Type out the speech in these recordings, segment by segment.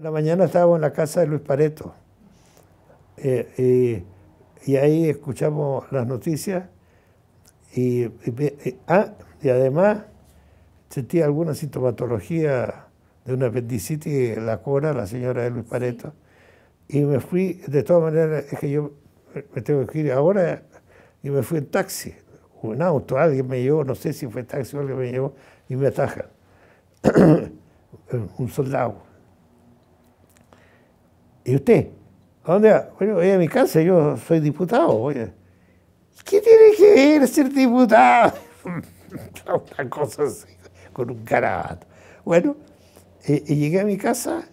La mañana estábamos en la casa de Luis Pareto eh, y, ahí escuchamos las noticias eh, ah, y, además sentí alguna sintomatología de una apendicitis, la cora, la señora de Luis Pareto, y me fui, de todas maneras, es que yo me tengo que ir ahora, y me fui en taxi, o en auto, alguien me llevó, no sé si fue taxi o alguien me llevó, y me atajan. un soldado. ¿Y usted? ¿A dónde va? Bueno, voy a mi casa, yo soy diputado. ¿Qué tiene que ver ser diputado? Una cosa así, con un carabato. Bueno, y eh, eh, llegué a mi casa,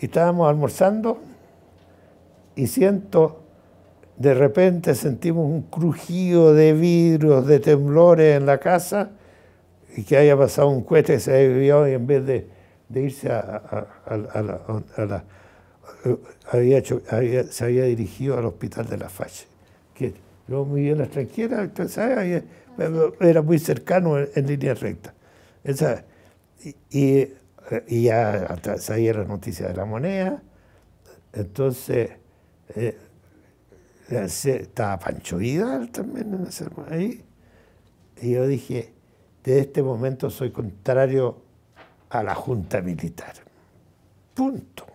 y estábamos almorzando, y siento, de repente sentimos un crujido de vidrios, de temblores en la casa, y que haya pasado un cohete que se había y en vez de, irse a, la había hecho, se había dirigido al hospital de la Falle, que yo muy bien la extranjera, era muy cercano en, línea recta. y, ya salía la noticia de la moneda, entonces eh, estaba Pancho Vidal también en ese, ahí, y yo dije, de este momento soy contrario a la Junta Militar. Punto.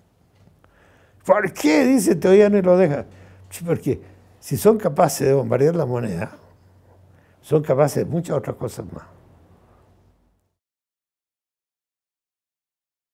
¿Por qué? Dice, te no lo dejan. Porque si son capaces de bombardear la moneda, son capaces de muchas otras cosas más.